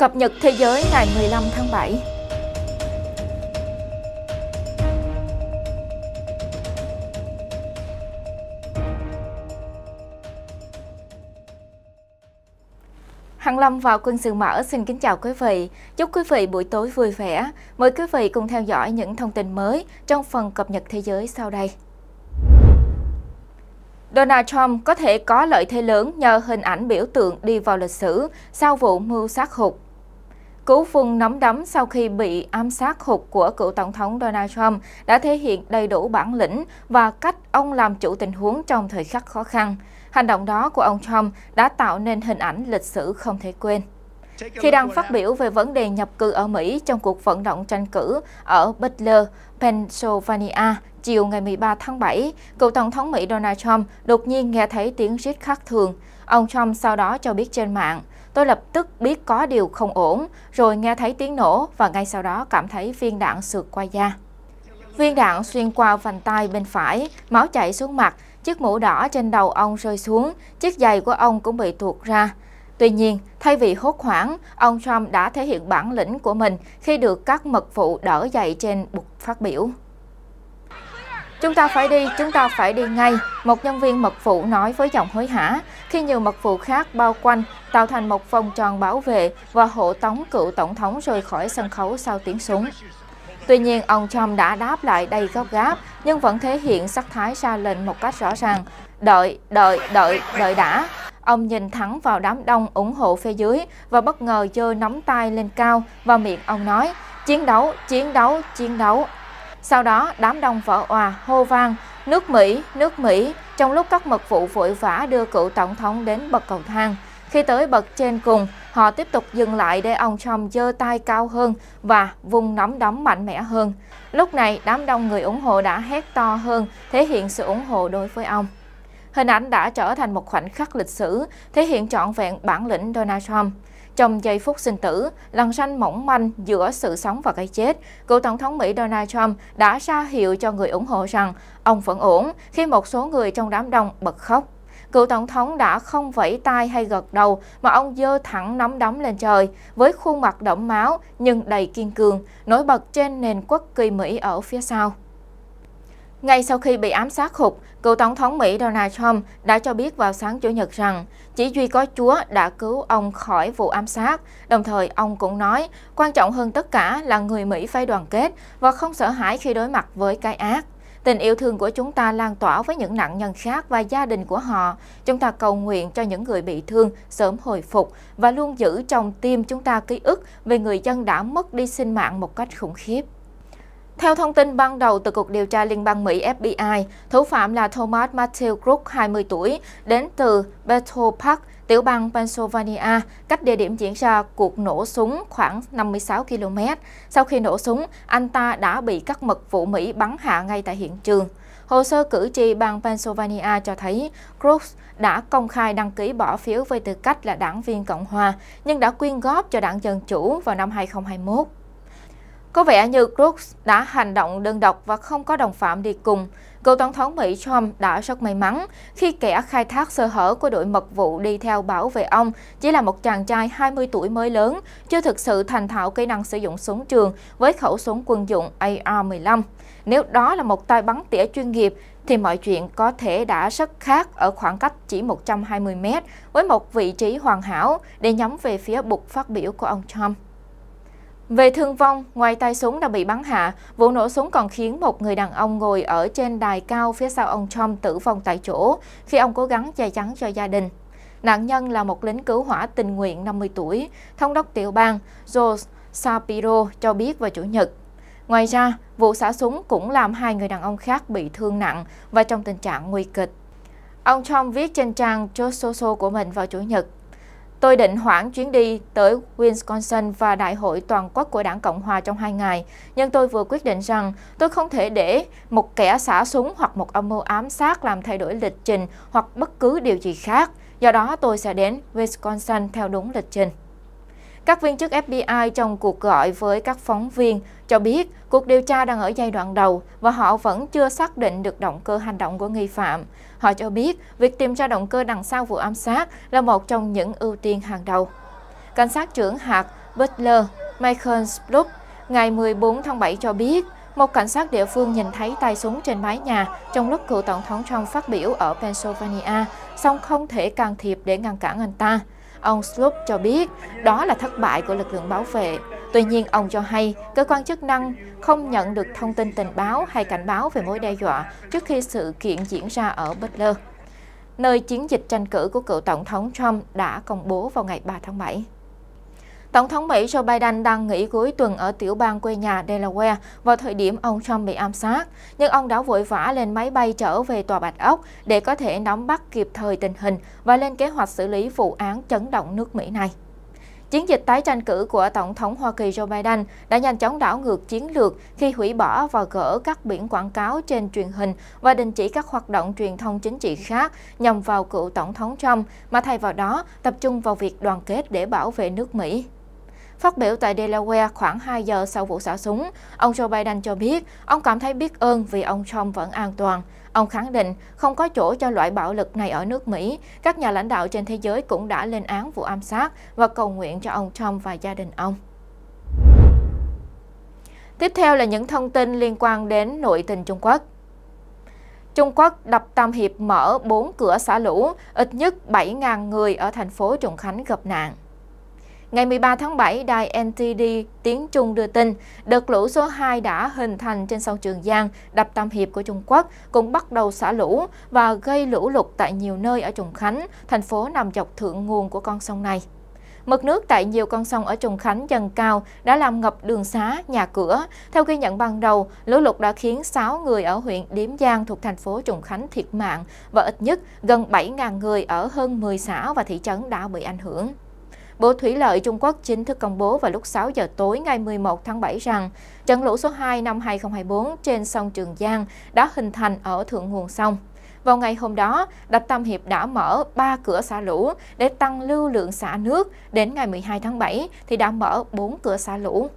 Cập nhật thế giới ngày 15 tháng 7 Hằng Lâm vào quân sự mở xin kính chào quý vị. Chúc quý vị buổi tối vui vẻ. Mời quý vị cùng theo dõi những thông tin mới trong phần cập nhật thế giới sau đây. Donald Trump có thể có lợi thế lớn nhờ hình ảnh biểu tượng đi vào lịch sử sau vụ mưu sát hụt Cứu vùng nóng đấm sau khi bị ám sát hụt của cựu Tổng thống Donald Trump đã thể hiện đầy đủ bản lĩnh và cách ông làm chủ tình huống trong thời khắc khó khăn. Hành động đó của ông Trump đã tạo nên hình ảnh lịch sử không thể quên. Khi đang phát biểu về vấn đề nhập cư ở Mỹ trong cuộc vận động tranh cử ở Butler, Pennsylvania, chiều ngày 13 tháng 7, cựu Tổng thống Mỹ Donald Trump đột nhiên nghe thấy tiếng rít khác thường. Ông Trump sau đó cho biết trên mạng, Tôi lập tức biết có điều không ổn, rồi nghe thấy tiếng nổ và ngay sau đó cảm thấy viên đạn sượt qua da. Viên đạn xuyên qua vành tay bên phải, máu chảy xuống mặt, chiếc mũ đỏ trên đầu ông rơi xuống, chiếc giày của ông cũng bị tuột ra. Tuy nhiên, thay vì hốt hoảng, ông Trump đã thể hiện bản lĩnh của mình khi được các mật vụ đỡ dậy trên bục phát biểu. Chúng ta phải đi, chúng ta phải đi ngay, một nhân viên mật vụ nói với giọng hối hả khi nhiều mật vụ khác bao quanh tạo thành một vòng tròn bảo vệ và hộ tống cựu tổng thống rời khỏi sân khấu sau tiếng súng. Tuy nhiên, ông Trump đã đáp lại đầy gấp gáp, nhưng vẫn thể hiện sắc thái ra lệnh một cách rõ ràng. Đợi, đợi, đợi, đợi đã. Ông nhìn thẳng vào đám đông ủng hộ phía dưới và bất ngờ giơ nắm tay lên cao và miệng ông nói, chiến đấu, chiến đấu, chiến đấu. Sau đó, đám đông vỡ òa, hô vang, Nước Mỹ, nước Mỹ, trong lúc các mật vụ vội vã đưa cựu tổng thống đến bậc cầu thang. Khi tới bậc trên cùng, họ tiếp tục dừng lại để ông Trump giơ tay cao hơn và vùng nắm đấm mạnh mẽ hơn. Lúc này, đám đông người ủng hộ đã hét to hơn, thể hiện sự ủng hộ đối với ông. Hình ảnh đã trở thành một khoảnh khắc lịch sử, thể hiện trọn vẹn bản lĩnh Donald Trump. Trong giây phút sinh tử, lằn ranh mỏng manh giữa sự sống và cái chết, cựu Tổng thống Mỹ Donald Trump đã ra hiệu cho người ủng hộ rằng ông vẫn ổn khi một số người trong đám đông bật khóc. Cựu Tổng thống đã không vẫy tay hay gật đầu mà ông dơ thẳng nắm đấm lên trời với khuôn mặt đẫm máu nhưng đầy kiên cường, nổi bật trên nền quốc kỳ Mỹ ở phía sau. Ngay sau khi bị ám sát khục, cựu Tổng thống Mỹ Donald Trump đã cho biết vào sáng Chủ nhật rằng chỉ duy có Chúa đã cứu ông khỏi vụ ám sát. Đồng thời, ông cũng nói, quan trọng hơn tất cả là người Mỹ phải đoàn kết và không sợ hãi khi đối mặt với cái ác. Tình yêu thương của chúng ta lan tỏa với những nạn nhân khác và gia đình của họ. Chúng ta cầu nguyện cho những người bị thương sớm hồi phục và luôn giữ trong tim chúng ta ký ức về người dân đã mất đi sinh mạng một cách khủng khiếp. Theo thông tin ban đầu từ Cục Điều tra Liên bang Mỹ FBI, thủ phạm là Thomas Matthew Crook, 20 tuổi, đến từ Bethel Park, tiểu bang Pennsylvania, cách địa điểm diễn ra cuộc nổ súng khoảng 56 km. Sau khi nổ súng, anh ta đã bị các mật vụ Mỹ bắn hạ ngay tại hiện trường. Hồ sơ cử tri bang Pennsylvania cho thấy Crooks đã công khai đăng ký bỏ phiếu với tư cách là đảng viên Cộng hòa, nhưng đã quyên góp cho đảng Dân Chủ vào năm 2021. Có vẻ như Cruz đã hành động đơn độc và không có đồng phạm đi cùng. Cựu Tổng thống Mỹ Trump đã rất may mắn khi kẻ khai thác sơ hở của đội mật vụ đi theo bảo vệ ông chỉ là một chàng trai 20 tuổi mới lớn, chưa thực sự thành thạo kỹ năng sử dụng súng trường với khẩu súng quân dụng AR-15. Nếu đó là một tay bắn tỉa chuyên nghiệp, thì mọi chuyện có thể đã rất khác ở khoảng cách chỉ 120 mét với một vị trí hoàn hảo để nhắm về phía bục phát biểu của ông Trump. Về thương vong, ngoài tay súng đã bị bắn hạ, vụ nổ súng còn khiến một người đàn ông ngồi ở trên đài cao phía sau ông Trump tử vong tại chỗ khi ông cố gắng che chắn cho gia đình. Nạn nhân là một lính cứu hỏa tình nguyện 50 tuổi, thống đốc tiểu bang Joe Sapiro cho biết vào Chủ nhật. Ngoài ra, vụ xả súng cũng làm hai người đàn ông khác bị thương nặng và trong tình trạng nguy kịch. Ông Trump viết trên trang Joe Soso của mình vào Chủ nhật. Tôi định hoãn chuyến đi tới Wisconsin và Đại hội Toàn quốc của Đảng Cộng Hòa trong hai ngày, nhưng tôi vừa quyết định rằng tôi không thể để một kẻ xả súng hoặc một âm mưu ám sát làm thay đổi lịch trình hoặc bất cứ điều gì khác. Do đó, tôi sẽ đến Wisconsin theo đúng lịch trình. Các viên chức FBI trong cuộc gọi với các phóng viên cho biết cuộc điều tra đang ở giai đoạn đầu và họ vẫn chưa xác định được động cơ hành động của nghi phạm. Họ cho biết việc tìm ra động cơ đằng sau vụ ám sát là một trong những ưu tiên hàng đầu. Cảnh sát trưởng hạt Butler Michael Splup ngày 14 tháng 7 cho biết một cảnh sát địa phương nhìn thấy tay súng trên mái nhà trong lúc cựu tổng thống Trump phát biểu ở Pennsylvania, song không thể can thiệp để ngăn cản anh ta. Ông Sloop cho biết đó là thất bại của lực lượng bảo vệ. Tuy nhiên, ông cho hay cơ quan chức năng không nhận được thông tin tình báo hay cảnh báo về mối đe dọa trước khi sự kiện diễn ra ở Butler, nơi chiến dịch tranh cử của cựu Tổng thống Trump đã công bố vào ngày 3 tháng 7. Tổng thống Mỹ Joe Biden đang nghỉ cuối tuần ở tiểu bang quê nhà Delaware vào thời điểm ông Trump bị ám sát, nhưng ông đã vội vã lên máy bay trở về Tòa Bạch Ốc để có thể nắm bắt kịp thời tình hình và lên kế hoạch xử lý vụ án chấn động nước Mỹ này. Chiến dịch tái tranh cử của Tổng thống Hoa Kỳ Joe Biden đã nhanh chóng đảo ngược chiến lược khi hủy bỏ và gỡ các biển quảng cáo trên truyền hình và đình chỉ các hoạt động truyền thông chính trị khác nhằm vào cựu Tổng thống Trump, mà thay vào đó tập trung vào việc đoàn kết để bảo vệ nước Mỹ. Phát biểu tại Delaware khoảng 2 giờ sau vụ xả súng, ông Joe Biden cho biết ông cảm thấy biết ơn vì ông Trump vẫn an toàn. Ông khẳng định không có chỗ cho loại bạo lực này ở nước Mỹ. Các nhà lãnh đạo trên thế giới cũng đã lên án vụ ám sát và cầu nguyện cho ông Trump và gia đình ông. Tiếp theo là những thông tin liên quan đến nội tình Trung Quốc. Trung Quốc đập Tam Hiệp mở 4 cửa xả lũ, ít nhất 7.000 người ở thành phố Trùng Khánh gặp nạn. Ngày 13 tháng 7, đài NTD Tiếng Trung đưa tin, đợt lũ số 2 đã hình thành trên sông Trường Giang, đập Tam Hiệp của Trung Quốc cũng bắt đầu xả lũ và gây lũ lụt tại nhiều nơi ở Trùng Khánh, thành phố nằm dọc thượng nguồn của con sông này. Mực nước tại nhiều con sông ở Trùng Khánh dần cao đã làm ngập đường xá, nhà cửa. Theo ghi nhận ban đầu, lũ lụt đã khiến 6 người ở huyện Điếm Giang thuộc thành phố Trùng Khánh thiệt mạng và ít nhất gần 7.000 người ở hơn 10 xã và thị trấn đã bị ảnh hưởng. Bộ Thủy lợi Trung Quốc chính thức công bố vào lúc 6 giờ tối ngày 11 tháng 7 rằng trận lũ số 2 năm 2024 trên sông Trường Giang đã hình thành ở thượng nguồn sông. Vào ngày hôm đó, Đập Tam Hiệp đã mở 3 cửa xả lũ để tăng lưu lượng xả nước. Đến ngày 12 tháng 7 thì đã mở 4 cửa xả lũ.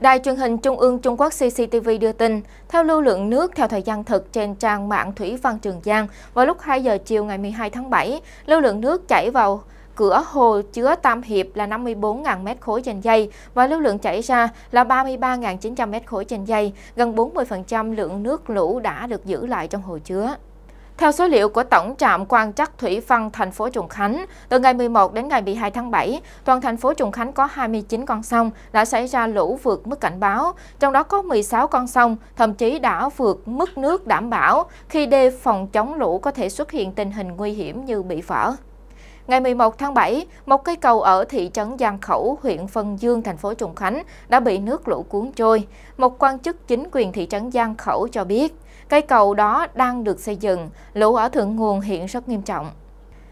Đài truyền hình Trung ương Trung Quốc CCTV đưa tin, theo lưu lượng nước theo thời gian thực trên trang mạng Thủy Văn Trường Giang, vào lúc 2 giờ chiều ngày 12 tháng 7, lưu lượng nước chảy vào cửa hồ chứa Tam Hiệp là 54.000 m khối trên giây và lưu lượng chảy ra là 33.900 m khối trên giây, gần 40% lượng nước lũ đã được giữ lại trong hồ chứa. Theo số liệu của Tổng trạm quan trắc thủy văn thành phố Trùng Khánh, từ ngày 11 đến ngày 12 tháng 7, toàn thành phố Trùng Khánh có 29 con sông đã xảy ra lũ vượt mức cảnh báo, trong đó có 16 con sông thậm chí đã vượt mức nước đảm bảo khi đê phòng chống lũ có thể xuất hiện tình hình nguy hiểm như bị vỡ. Ngày 11 tháng 7, một cây cầu ở thị trấn Giang Khẩu, huyện Phân Dương, thành phố Trùng Khánh đã bị nước lũ cuốn trôi. Một quan chức chính quyền thị trấn Giang Khẩu cho biết, cây cầu đó đang được xây dựng, lũ ở thượng nguồn hiện rất nghiêm trọng.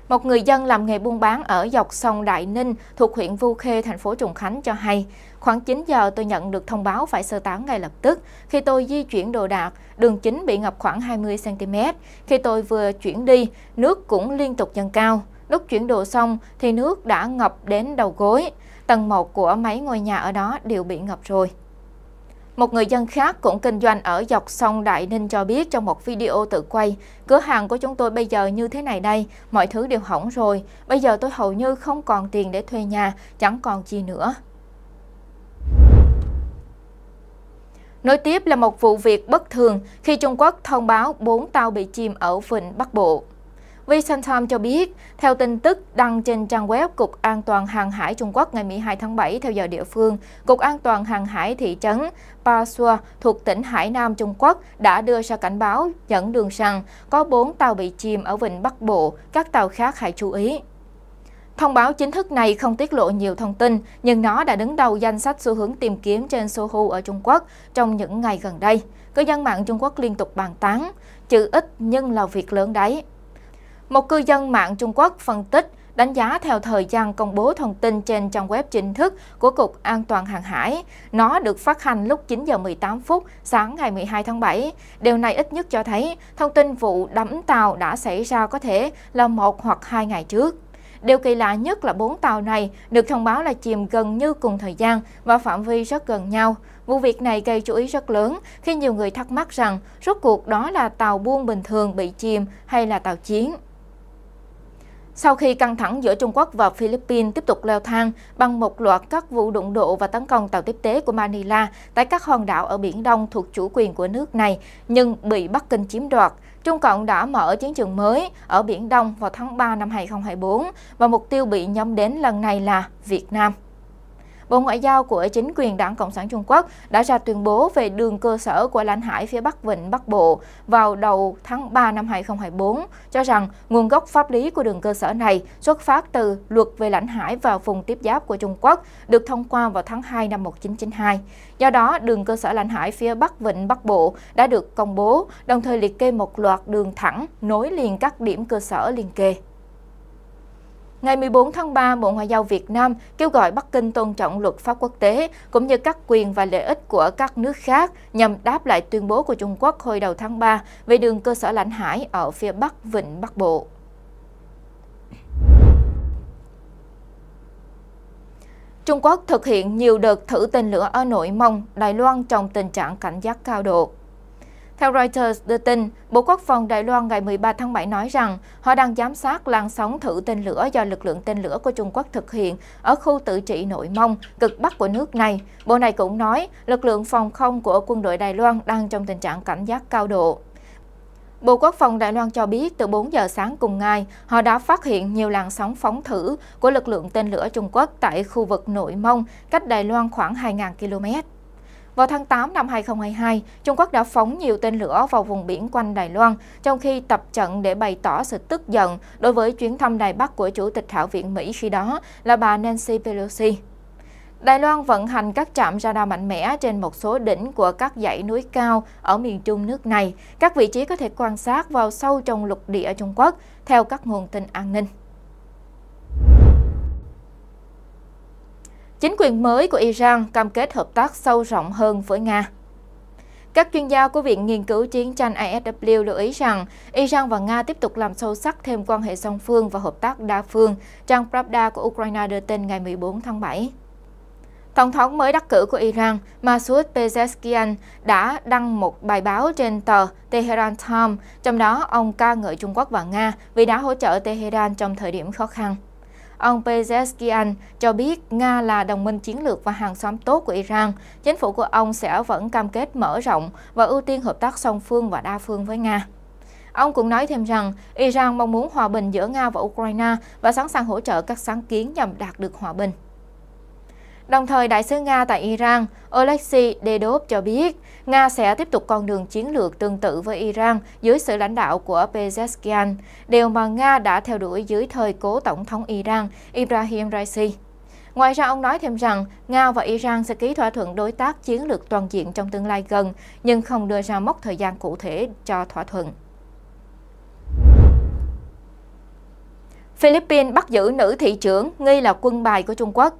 Một người dân làm nghề buôn bán ở dọc sông Đại Ninh thuộc huyện Vu Khê, thành phố Trùng Khánh cho hay, khoảng 9 giờ tôi nhận được thông báo phải sơ tán ngay lập tức. Khi tôi di chuyển đồ đạc, đường chính bị ngập khoảng 20cm. Khi tôi vừa chuyển đi, nước cũng liên tục dâng cao. Lúc chuyển đồ xong thì nước đã ngập đến đầu gối. Tầng 1 của mấy ngôi nhà ở đó đều bị ngập rồi. Một người dân khác cũng kinh doanh ở dọc sông Đại Ninh cho biết trong một video tự quay, cửa hàng của chúng tôi bây giờ như thế này đây, mọi thứ đều hỏng rồi, bây giờ tôi hầu như không còn tiền để thuê nhà, chẳng còn chi nữa. Nối tiếp là một vụ việc bất thường khi Trung Quốc thông báo 4 tàu bị chìm ở Vịnh Bắc Bộ. Vietcomcom cho biết, theo tin tức đăng trên trang web Cục An toàn Hàng hải Trung Quốc ngày 12 tháng 7 theo giờ địa phương, Cục An toàn Hàng hải thị trấn Pasua thuộc tỉnh Hải Nam Trung Quốc đã đưa ra cảnh báo dẫn đường rằng có 4 tàu bị chìm ở Vịnh Bắc Bộ, các tàu khác hãy chú ý. Thông báo chính thức này không tiết lộ nhiều thông tin, nhưng nó đã đứng đầu danh sách xu hướng tìm kiếm trên Sohu ở Trung Quốc trong những ngày gần đây. Cư dân mạng Trung Quốc liên tục bàn tán, chữ ít nhưng là việc lớn đấy. Một cư dân mạng Trung Quốc phân tích, đánh giá theo thời gian công bố thông tin trên trang web chính thức của Cục An toàn Hàng hải. Nó được phát hành lúc 9 giờ 18 phút sáng ngày 12 tháng 7. Điều này ít nhất cho thấy thông tin vụ đắm tàu đã xảy ra có thể là một hoặc hai ngày trước. Điều kỳ lạ nhất là bốn tàu này được thông báo là chìm gần như cùng thời gian và phạm vi rất gần nhau. Vụ việc này gây chú ý rất lớn khi nhiều người thắc mắc rằng rốt cuộc đó là tàu buôn bình thường bị chìm hay là tàu chiến. Sau khi căng thẳng giữa Trung Quốc và Philippines tiếp tục leo thang bằng một loạt các vụ đụng độ và tấn công tàu tiếp tế của Manila tại các hòn đảo ở Biển Đông thuộc chủ quyền của nước này, nhưng bị Bắc Kinh chiếm đoạt, Trung Cộng đã mở chiến trường mới ở Biển Đông vào tháng 3 năm 2024 và mục tiêu bị nhắm đến lần này là Việt Nam. Bộ Ngoại giao của chính quyền Đảng Cộng sản Trung Quốc đã ra tuyên bố về đường cơ sở của lãnh hải phía Bắc Vịnh Bắc Bộ vào đầu tháng 3 năm 2024, cho rằng nguồn gốc pháp lý của đường cơ sở này xuất phát từ luật về lãnh hải và vùng tiếp giáp của Trung Quốc được thông qua vào tháng 2 năm 1992. Do đó, đường cơ sở lãnh hải phía Bắc Vịnh Bắc Bộ đã được công bố, đồng thời liệt kê một loạt đường thẳng nối liền các điểm cơ sở liền kề. Ngày 14 tháng 3, Bộ Ngoại giao Việt Nam kêu gọi Bắc Kinh tôn trọng luật pháp quốc tế cũng như các quyền và lợi ích của các nước khác nhằm đáp lại tuyên bố của Trung Quốc hồi đầu tháng 3 về đường cơ sở lãnh hải ở phía Bắc Vịnh Bắc Bộ. Trung Quốc thực hiện nhiều đợt thử tên lửa ở Nội Mông, Đài Loan trong tình trạng cảnh giác cao độ. Theo Reuters đưa tin, Bộ Quốc phòng Đài Loan ngày 13 tháng 7 nói rằng họ đang giám sát làn sóng thử tên lửa do lực lượng tên lửa của Trung Quốc thực hiện ở khu tự trị nội Mông, cực bắc của nước này. Bộ này cũng nói lực lượng phòng không của quân đội Đài Loan đang trong tình trạng cảnh giác cao độ. Bộ Quốc phòng Đài Loan cho biết từ 4 giờ sáng cùng ngày, họ đã phát hiện nhiều làn sóng phóng thử của lực lượng tên lửa Trung Quốc tại khu vực nội Mông, cách Đài Loan khoảng 2.000 km. Vào tháng 8 năm 2022, Trung Quốc đã phóng nhiều tên lửa vào vùng biển quanh Đài Loan, trong khi tập trận để bày tỏ sự tức giận đối với chuyến thăm Đài Bắc của Chủ tịch Hạ viện Mỹ khi đó là bà Nancy Pelosi. Đài Loan vận hành các trạm radar mạnh mẽ trên một số đỉnh của các dãy núi cao ở miền trung nước này, các vị trí có thể quan sát vào sâu trong lục địa Trung Quốc, theo các nguồn tin an ninh. Chính quyền mới của Iran cam kết hợp tác sâu rộng hơn với Nga. Các chuyên gia của Viện Nghiên cứu Chiến tranh ISW lưu ý rằng Iran và Nga tiếp tục làm sâu sắc thêm quan hệ song phương và hợp tác đa phương, trang Pravda của Ukraine đưa tin ngày 14 tháng 7. Tổng thống mới đắc cử của Iran Masoud Pezeshkian đã đăng một bài báo trên tờ Tehran Times, trong đó ông ca ngợi Trung Quốc và Nga vì đã hỗ trợ Tehran trong thời điểm khó khăn. Ông Pezeshkian cho biết Nga là đồng minh chiến lược và hàng xóm tốt của Iran. Chính phủ của ông sẽ vẫn cam kết mở rộng và ưu tiên hợp tác song phương và đa phương với Nga. Ông cũng nói thêm rằng Iran mong muốn hòa bình giữa Nga và Ukraine và sẵn sàng hỗ trợ các sáng kiến nhằm đạt được hòa bình. Đồng thời, Đại sứ Nga tại Iran Alexei Dedov cho biết Nga sẽ tiếp tục con đường chiến lược tương tự với Iran dưới sự lãnh đạo của Pezeshkian, điều mà Nga đã theo đuổi dưới thời cố Tổng thống Iran Ibrahim Raisi. Ngoài ra, ông nói thêm rằng Nga và Iran sẽ ký thỏa thuận đối tác chiến lược toàn diện trong tương lai gần, nhưng không đưa ra mốc thời gian cụ thể cho thỏa thuận. Philippines bắt giữ nữ thị trưởng nghi là quân bài của Trung Quốc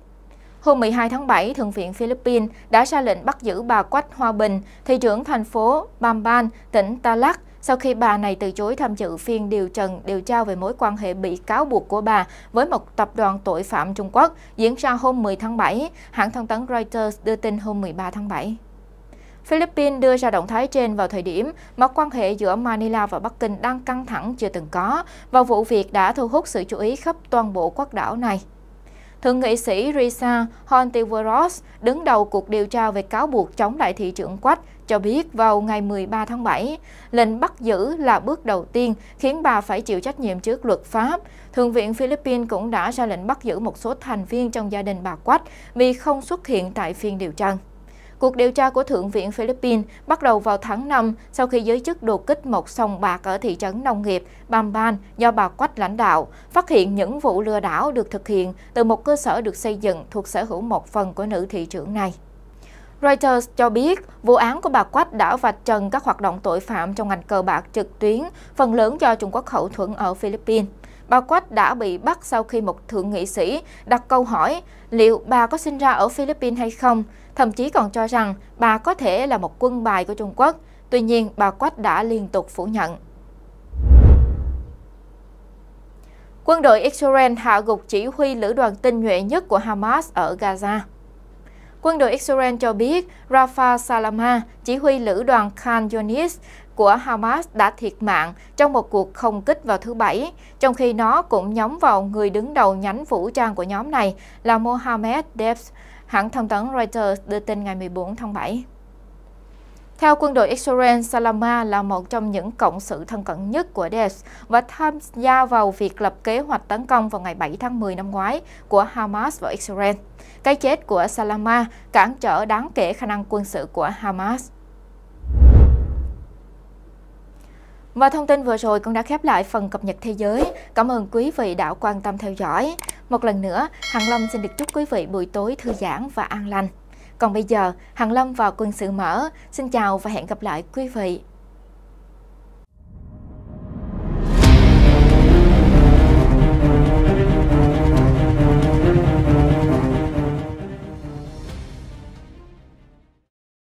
Hôm 12 tháng 7, Thượng viện Philippines đã ra lệnh bắt giữ bà Quách Hoa Bình, thị trưởng thành phố Bamban, tỉnh Talak, sau khi bà này từ chối tham dự phiên điều trần điều tra về mối quan hệ bị cáo buộc của bà với một tập đoàn tội phạm Trung Quốc diễn ra hôm 10 tháng 7, hãng thông tấn Reuters đưa tin hôm 13 tháng 7. Philippines đưa ra động thái trên vào thời điểm mà quan hệ giữa Manila và Bắc Kinh đang căng thẳng chưa từng có và vụ việc đã thu hút sự chú ý khắp toàn bộ quốc đảo này. Thượng nghị sĩ Risa Hontiveros, đứng đầu cuộc điều tra về cáo buộc chống lại thị trưởng Quách, cho biết vào ngày 13 tháng 7, lệnh bắt giữ là bước đầu tiên khiến bà phải chịu trách nhiệm trước luật pháp. Thượng viện Philippines cũng đã ra lệnh bắt giữ một số thành viên trong gia đình bà Quách vì không xuất hiện tại phiên điều tra. Cuộc điều tra của Thượng viện Philippines bắt đầu vào tháng 5 sau khi giới chức đột kích một sòng bạc ở thị trấn nông nghiệp Bamban do bà Quách lãnh đạo, phát hiện những vụ lừa đảo được thực hiện từ một cơ sở được xây dựng thuộc sở hữu một phần của nữ thị trưởng này. Reuters cho biết, vụ án của bà Quách đã vạch trần các hoạt động tội phạm trong ngành cờ bạc trực tuyến, phần lớn do Trung Quốc hậu thuẫn ở Philippines. Bà Quách đã bị bắt sau khi một thượng nghị sĩ đặt câu hỏi liệu bà có sinh ra ở Philippines hay không, thậm chí còn cho rằng bà có thể là một quân bài của Trung Quốc. Tuy nhiên, bà Quách đã liên tục phủ nhận. Quân đội Israel hạ gục chỉ huy lữ đoàn tinh nhuệ nhất của Hamas ở Gaza. Quân đội Israel cho biết Rafa Salama, chỉ huy lữ đoàn Khan Yunis của Hamas đã thiệt mạng trong một cuộc không kích vào thứ Bảy, trong khi nó cũng nhắm vào người đứng đầu nhánh vũ trang của nhóm này là Mohammed Debs, hãng thông tấn Reuters đưa tin ngày 14 tháng 7. Theo quân đội Israel, Salama là một trong những cộng sự thân cận nhất của Daesh và tham gia vào việc lập kế hoạch tấn công vào ngày 7 tháng 10 năm ngoái của Hamas và Israel. Cái chết của Salama cản trở đáng kể khả năng quân sự của Hamas. Và thông tin vừa rồi cũng đã khép lại phần cập nhật thế giới. Cảm ơn quý vị đã quan tâm theo dõi. Một lần nữa, Hằng Lâm xin được chúc quý vị buổi tối thư giãn và an lành. Còn bây giờ, Hằng Lâm vào quân sự mở. Xin chào và hẹn gặp lại quý vị